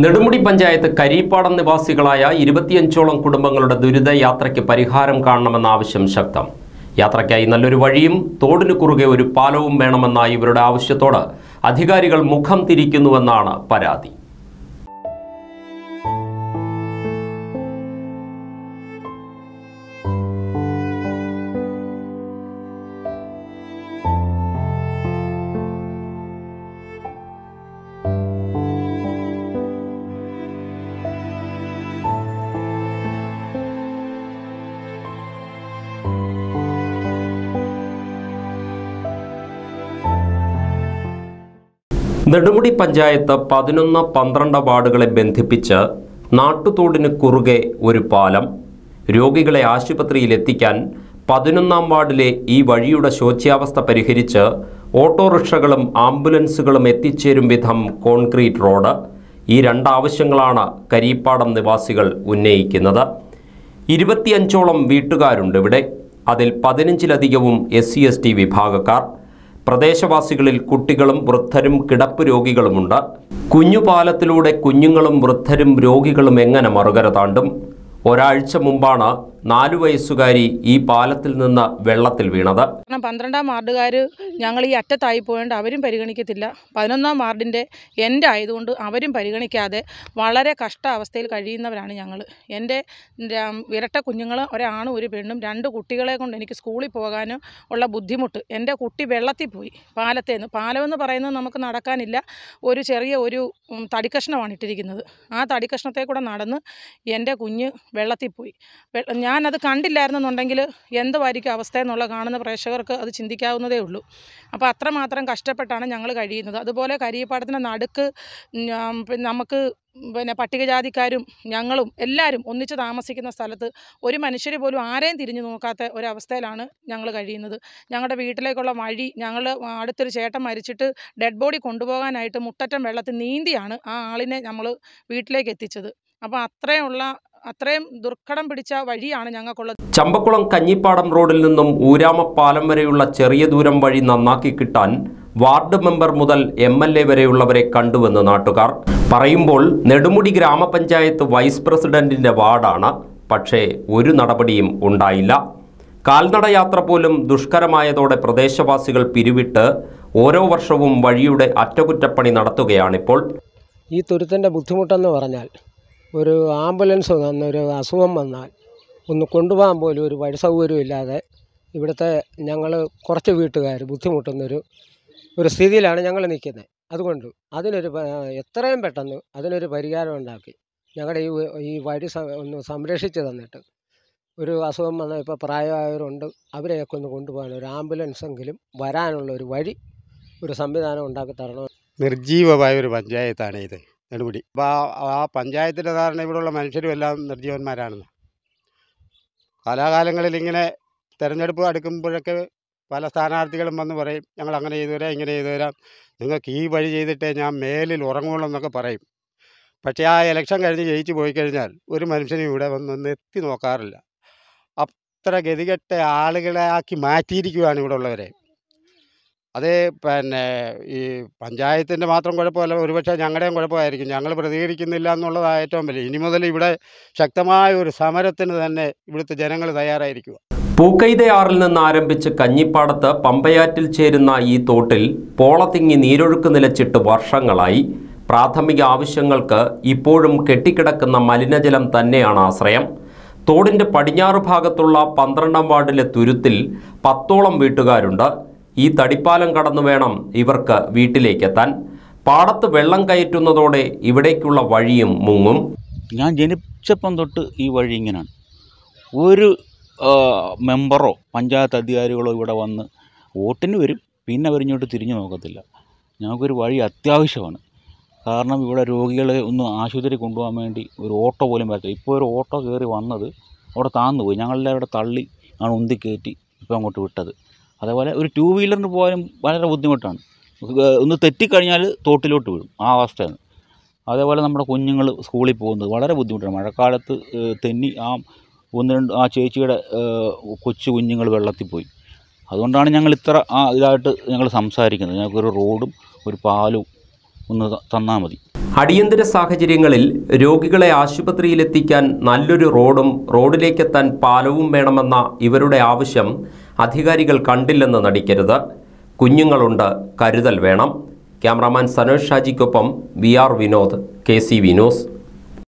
നെടുമുടി പഞ്ചായത്ത് കരീപ്പാടം നിവാസികളായ ഇരുപത്തിയഞ്ചോളം കുടുംബങ്ങളുടെ ദുരിതയാത്രയ്ക്ക് പരിഹാരം കാണണമെന്ന ആവശ്യം ശക്തം യാത്രയ്ക്കായി നല്ലൊരു വഴിയും തോടിനു കുറുകെ ഒരു പാലവും വേണമെന്ന ഇവരുടെ ആവശ്യത്തോട് അധികാരികൾ മുഖം തിരിക്കുന്നുവെന്നാണ് പരാതി നെടുമുടി പഞ്ചായത്ത് പതിനൊന്ന് പന്ത്രണ്ട് വാർഡുകളെ ബന്ധിപ്പിച്ച് നാട്ടുതോടിന് കുറുകെ ഒരു പാലം രോഗികളെ ആശുപത്രിയിൽ എത്തിക്കാൻ പതിനൊന്നാം വാർഡിലെ ഈ വഴിയുടെ ശോച്യാവസ്ഥ പരിഹരിച്ച് ഓട്ടോറിക്ഷകളും ആംബുലൻസുകളും എത്തിച്ചേരും വിധം കോൺക്രീറ്റ് റോഡ് ഈ രണ്ടാവശ്യങ്ങളാണ് കരീപ്പാടം നിവാസികൾ ഉന്നയിക്കുന്നത് ഇരുപത്തിയഞ്ചോളം വീട്ടുകാരുണ്ട് ഇവിടെ അതിൽ പതിനഞ്ചിലധികവും എസ് സി എസ് ടി വിഭാഗക്കാർ പ്രദേശവാസികളിൽ കുട്ടികളും വൃദ്ധരും കിടപ്പ് രോഗികളുമുണ്ട് കുഞ്ഞുപാലത്തിലൂടെ കുഞ്ഞുങ്ങളും വൃദ്ധരും രോഗികളും എങ്ങനെ മറുകര താണ്ടും ഒരാഴ്ച മുമ്പാണ് നാലു വയസ്സുകാരി ഈ പാലത്തിൽ നിന്ന് വെള്ളത്തിൽ വീണത് പന്ത്രണ്ടാം വാർഡുകാർ ഞങ്ങൾ ഈ അറ്റത്തായി പോയതുകൊണ്ട് അവരും പരിഗണിക്കത്തില്ല പതിനൊന്നാം വാർഡിന്റെ എൻ്റെ ആയതുകൊണ്ട് അവരും പരിഗണിക്കാതെ വളരെ കഷ്ടാവസ്ഥയിൽ കഴിയുന്നവരാണ് ഞങ്ങൾ എൻ്റെ ഇരട്ട കുഞ്ഞുങ്ങൾ ഒരാണും ഒരു പെണ്ണും രണ്ട് കുട്ടികളെ കൊണ്ട് എനിക്ക് സ്കൂളിൽ പോകാനും ഉള്ള ബുദ്ധിമുട്ട് എൻ്റെ കുട്ടി വെള്ളത്തിൽ പോയി പാലത്തേന്ന് നിന്ന് പാലമെന്ന് പറയുന്നത് നമുക്ക് നടക്കാനില്ല ഒരു ചെറിയ ഒരു തടിക്കഷ്ണമാണ് ഇട്ടിരിക്കുന്നത് ആ തടിക്കഷ്ണത്തെ കൂടെ നടന്ന് എൻ്റെ കുഞ്ഞ് വെള്ളത്തിൽ പോയി ഞാൻ ഞാനത് കണ്ടില്ലായിരുന്നെന്നുണ്ടെങ്കിൽ എന്തുമായിരിക്കും അവസ്ഥ എന്നുള്ള കാണുന്ന പ്രേക്ഷകർക്ക് അത് ചിന്തിക്കാവുന്നതേ ഉള്ളൂ അപ്പോൾ അത്രമാത്രം കഷ്ടപ്പെട്ടാണ് ഞങ്ങൾ കഴിയുന്നത് അതുപോലെ കരിയപ്പാടത്തിൻ്റെ നടുക്ക് നമുക്ക് പിന്നെ പട്ടികജാതിക്കാരും ഞങ്ങളും എല്ലാവരും ഒന്നിച്ച് താമസിക്കുന്ന സ്ഥലത്ത് ഒരു മനുഷ്യർ പോലും ആരെയും തിരിഞ്ഞു നോക്കാത്ത ഒരവസ്ഥയിലാണ് ഞങ്ങൾ കഴിയുന്നത് ഞങ്ങളുടെ വീട്ടിലേക്കുള്ള വഴി ഞങ്ങൾ അടുത്തൊരു ചേട്ടൻ മരിച്ചിട്ട് ഡെഡ് ബോഡി കൊണ്ടുപോകാനായിട്ട് മുട്ടറ്റം വെള്ളത്തിൽ നീന്തിയാണ് ആ ആളിനെ നമ്മൾ വീട്ടിലേക്ക് എത്തിച്ചത് അപ്പോൾ അത്രയുള്ള അത്രയും ദുർഘടം പിടിച്ച വഴിയാണ് ഞങ്ങൾക്കുള്ളത് ചമ്പക്കുളം കഞ്ഞിപ്പാടം റോഡിൽ നിന്നും ഊരാമപ്പാലം വരെയുള്ള ചെറിയ ദൂരം വഴി നന്നാക്കി കിട്ടാൻ വാർഡ് മെമ്പർ മുതൽ എം എൽ എ വരെയുള്ളവരെ കണ്ടുവെന്ന് നാട്ടുകാർ പറയുമ്പോൾ നെടുമുടി ഗ്രാമപഞ്ചായത്ത് വൈസ് പ്രസിഡന്റിന്റെ വാർഡാണ് പക്ഷേ ഒരു നടപടിയും ഉണ്ടായില്ല കാൽനടയാത്ര പോലും ദുഷ്കരമായതോടെ പ്രദേശവാസികൾ പിരിവിട്ട് ഓരോ വർഷവും വഴിയുടെ അറ്റകുറ്റപ്പണി നടത്തുകയാണിപ്പോൾ ഈ തുരുത്തിൻ്റെ ബുദ്ധിമുട്ടെന്ന് പറഞ്ഞാൽ ഒരു ആംബുലൻസ് വന്ന ഒരു അസുഖം വന്നാൽ ഒന്ന് കൊണ്ടുപോകാൻ പോലും ഒരു വഴി സൗകര്യം ഇല്ലാതെ ഇവിടുത്തെ ഞങ്ങൾ കുറച്ച് വീട്ടുകാർ ബുദ്ധിമുട്ടുന്നൊരു ഒരു സ്ഥിതിയിലാണ് ഞങ്ങൾ നിൽക്കുന്നത് അതുകൊണ്ട് അതിനൊരു എത്രയും പെട്ടെന്ന് അതിനൊരു പരിഹാരം ഉണ്ടാക്കി ഞങ്ങളുടെ ഈ ഈ വഴി ഒന്ന് സംരക്ഷിച്ച് തന്നിട്ട് ഒരു അസുഖം വന്നാൽ ഇപ്പോൾ പ്രായമായവരുണ്ട് അവരെയൊക്കെ ഒന്ന് കൊണ്ടുപോകാൻ ഒരു ആംബുലൻസെങ്കിലും വരാനുള്ള ഒരു വഴി ഒരു സംവിധാനം ഉണ്ടാക്കി തരണം നിർജീവമായ ഒരു പഞ്ചായത്താണ് ഇത് നെടുമുടി അപ്പോൾ ആ പഞ്ചായത്തിൻ്റെ ധാരണ ഇവിടെയുള്ള മനുഷ്യരും എല്ലാം നിർജ്ജീവന്മാരാണെന്ന് കാലാകാലങ്ങളിൽ ഇങ്ങനെ തിരഞ്ഞെടുപ്പ് അടുക്കുമ്പോഴൊക്കെ പല സ്ഥാനാർത്ഥികളും വന്ന് പറയും ഞങ്ങൾ അങ്ങനെ ചെയ്തു തരാം ഇങ്ങനെ ചെയ്തു തരാം നിങ്ങൾക്ക് ഈ വഴി ചെയ്തിട്ടേ ഞാൻ മേലിൽ ഉറങ്ങുള്ളൂ എന്നൊക്കെ പറയും പക്ഷേ ആ എലക്ഷൻ കഴിഞ്ഞ് ജയിച്ചു പോയി കഴിഞ്ഞാൽ ഒരു മനുഷ്യനും ഇവിടെ വന്ന് എത്തി നോക്കാറില്ല അത്ര ഗതികെട്ട ആളുകളെ ആക്കി മാറ്റിയിരിക്കുകയാണ് ഇവിടെ ഉള്ളവരെ അത് പിന്നെ ഈ പഞ്ചായത്തിൻ്റെ മാത്രം കുഴപ്പമല്ല ഒരുപക്ഷെ ഞങ്ങളുടെയും കുഴപ്പമായിരിക്കും ഞങ്ങൾ പ്രതികരിക്കുന്നില്ല എന്നുള്ളതാണ് ഏറ്റവും വലിയ ഇനി മുതൽ ഇവിടെ ശക്തമായ ഒരു സമരത്തിന് തന്നെ ഇവിടുത്തെ ജനങ്ങൾ തയ്യാറായിരിക്കുക പൂക്കൈതയാറിൽ നിന്ന് ആരംഭിച്ച് കഞ്ഞിപ്പാടത്ത് പമ്പയാറ്റിൽ ചേരുന്ന ഈ തോട്ടിൽ പോളത്തിങ്ങി നീരൊഴുക്ക് നിലച്ചിട്ട് വർഷങ്ങളായി പ്രാഥമിക ആവശ്യങ്ങൾക്ക് ഇപ്പോഴും കെട്ടിക്കിടക്കുന്ന മലിനജലം തന്നെയാണ് ആശ്രയം തോടിൻ്റെ പടിഞ്ഞാറ് ഭാഗത്തുള്ള പന്ത്രണ്ടാം വാർഡിലെ തുരുത്തിൽ പത്തോളം വീട്ടുകാരുണ്ട് ഈ തടിപ്പാലം കടന്നു വേണം ഇവർക്ക് വീട്ടിലേക്കെത്താൻ പാടത്ത് വെള്ളം കയറ്റുന്നതോടെ ഇവിടേക്കുള്ള വഴിയും മുങ്ങും ഞാൻ ജനിച്ചപ്പം തൊട്ട് ഈ വഴി ഇങ്ങനെയാണ് ഒരു മെമ്പറോ പഞ്ചായത്ത് അധികാരികളോ ഇവിടെ വന്ന് വോട്ടിന് വരും പിന്നെ അവരിഞ്ഞോട്ട് തിരിഞ്ഞു നോക്കത്തില്ല ഞങ്ങൾക്കൊരു വഴി അത്യാവശ്യമാണ് കാരണം ഇവിടെ രോഗികളെ ഒന്ന് ആശുപത്രി കൊണ്ടുപോകാൻ വേണ്ടി ഒരു ഓട്ടോ പോലും പറ്റില്ല ഇപ്പോൾ ഒരു ഓട്ടോ കയറി വന്നത് അവിടെ താന്നു പോയി ഞങ്ങളെല്ലാവരും തള്ളി ആണ് ഉന്തി കയറ്റി ഇപ്പോൾ അങ്ങോട്ട് വിട്ടത് അതേപോലെ ഒരു ടു വീലറിന് പോകാനും വളരെ ബുദ്ധിമുട്ടാണ് ഒന്ന് തെറ്റിക്കഴിഞ്ഞാൽ തോട്ടിലോട്ട് വീഴും ആ അവസ്ഥയാണ് അതേപോലെ നമ്മുടെ കുഞ്ഞുങ്ങൾ സ്കൂളിൽ പോകുന്നത് വളരെ ബുദ്ധിമുട്ടാണ് മഴക്കാലത്ത് തെന്നി ആ ഒന്ന് രണ്ട് ആ ചേച്ചിയുടെ കൊച്ചു കുഞ്ഞുങ്ങൾ വെള്ളത്തിൽ പോയി അതുകൊണ്ടാണ് ഞങ്ങൾ ഇത്ര ആ ഇതായിട്ട് ഞങ്ങൾ സംസാരിക്കുന്നത് ഞങ്ങൾക്കൊരു റോഡും ഒരു പാലും ഒന്ന് തന്നാൽ മതി അടിയന്തര സാഹചര്യങ്ങളിൽ രോഗികളെ ആശുപത്രിയിലെത്തിക്കാൻ നല്ലൊരു റോഡും റോഡിലേക്കെത്താൻ പാലവും വേണമെന്ന ഇവരുടെ ആവശ്യം അധികാരികൾ കണ്ടില്ലെന്ന് നടിക്കരുത് കുഞ്ഞുങ്ങളുണ്ട് കരുതൽ വേണം ക്യാമറാമാൻ സനോജ് ഷാജിക്കൊപ്പം V R Vinod K C വിനോസ്